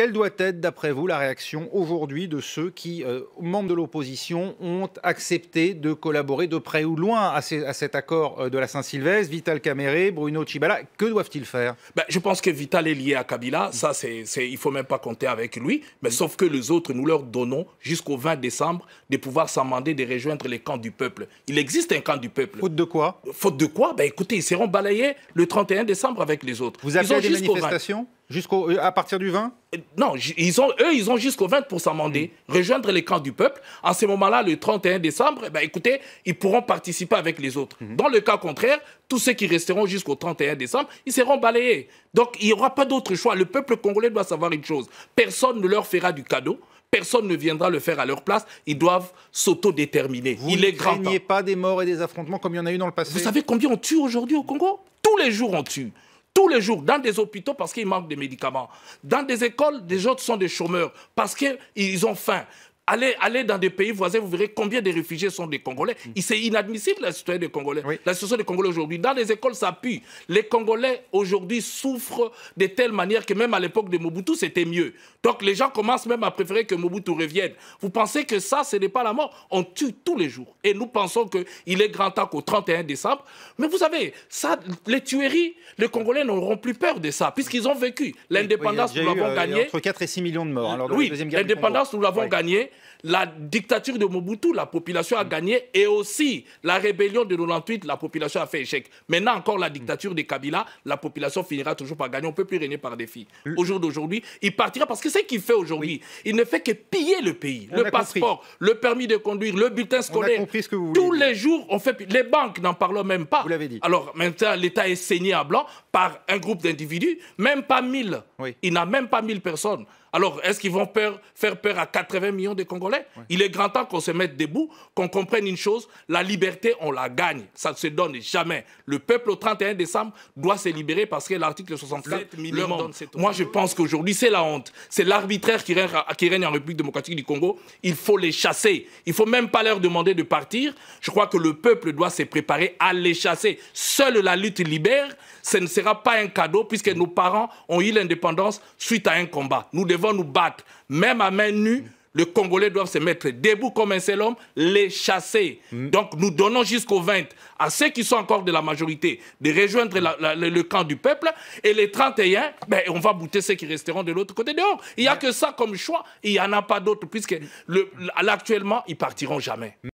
Quelle doit être, d'après vous, la réaction aujourd'hui de ceux qui, euh, membres de l'opposition, ont accepté de collaborer de près ou loin à, cet accord euh, de la Saint-Sylvestre Vital Caméré, Bruno Chibala, que doivent-ils faire ben, Je pense que Vital est lié à Kabila, ça, c'est, il ne faut même pas compter avec lui, mais sauf que les autres, nous leur donnons jusqu'au 20 décembre de pouvoir s'amender, de rejoindre les camps du peuple. Il existe un camp du peuple. Faute de quoi Faute de quoi ben, Écoutez, ils seront balayés le 31 décembre avec les autres. Vous avez des manifestations Jusqu'au, euh, à partir du 20 Non, ils ont, eux, ils ont jusqu'au 20 pour s'amender, mm. rejoindre les camps du peuple. À ce moment-là, le 31 décembre, eh ben, écoutez, ils pourront participer avec les autres. Mm-hmm. Dans le cas contraire, tous ceux qui resteront jusqu'au 31 décembre, ils seront balayés. Donc, il n'y aura pas d'autre choix. Le peuple congolais doit savoir une chose. Personne ne leur fera du cadeau. Personne ne viendra le faire à leur place. Ils doivent s'autodéterminer. il est craignez pas des morts et des affrontements comme il y en a eu dans le passé Vous savez combien on tue aujourd'hui au Congo Tous les jours on tue tous les jours dans des hôpitaux parce qu'ils manquent de médicaments, dans des écoles, des autres sont des chômeurs parce qu'ils ont faim. Allez, dans des pays voisins, vous verrez combien de réfugiés sont des Congolais. Mm. C'est inadmissible la situation des Congolais. La des Congolais aujourd'hui. Dans les écoles, ça pue. Les Congolais aujourd'hui souffrent de telle manière que même à l'époque de Mobutu, c'était mieux. Donc les gens commencent même à préférer que Mobutu revienne. Vous pensez que ça, ce n'est pas la mort On tue tous les jours. Et nous pensons qu'il est grand temps qu'au 31 décembre. Mais vous savez, ça, les tueries, les Congolais n'auront plus peur de ça, puisqu'ils ont vécu. L'indépendance, nous l'avons euh, gagnée. Entre 4 et 6 millions de morts. Alors, oui, l'indépendance, nous l'avons gagnée la dictature de Mobutu, la population a gagné, et aussi la rébellion de 98, la population a fait échec. Maintenant encore la dictature de Kabila, la population finira toujours par gagner. On ne peut plus régner par défi. Au jour d'aujourd'hui, il partira parce que ce qu'il fait aujourd'hui, il ne fait que piller le pays. le passeport, le permis de conduire, le bulletin scolaire. Tous les jours, on fait. Les banques, n'en parlent même pas. Vous l'avez dit. Alors maintenant, l'État est saigné à blanc par un groupe d'individus, même pas mille. Il n'a même pas mille personnes. Alors, est-ce qu'ils vont faire peur à 80 millions de Congolais. Il est grand temps qu'on se mette debout, qu'on comprenne une chose, la liberté, on la gagne. Ça ne se donne jamais. Le peuple, au 31 décembre, doit se libérer parce que l'article 67. le donne Moi, je pense qu'aujourd'hui, c'est la honte. C'est l'arbitraire qui, qui règne, en République démocratique du Congo. Il faut les chasser. Il ne faut même pas leur demander de partir. Je crois que le peuple doit se préparer à les chasser. Seule la lutte libère. Ce ne sera pas un cadeau puisque nos parents ont eu l'indépendance suite à un combat. Nous devons nous battre, même à main nue, les Congolais doit se mettre debout comme un seul homme, les chasser. Mm. Donc nous donnons jusqu'au 20 à ceux qui sont encore de la majorité de rejoindre le, camp du peuple. Et les 31, ben, on va bouter ceux qui resteront de l'autre côté dehors. Il n'y a mm. que ça comme choix. Il n'y en a pas d'autre puisque le, actuellement, ils partiront jamais. Mm.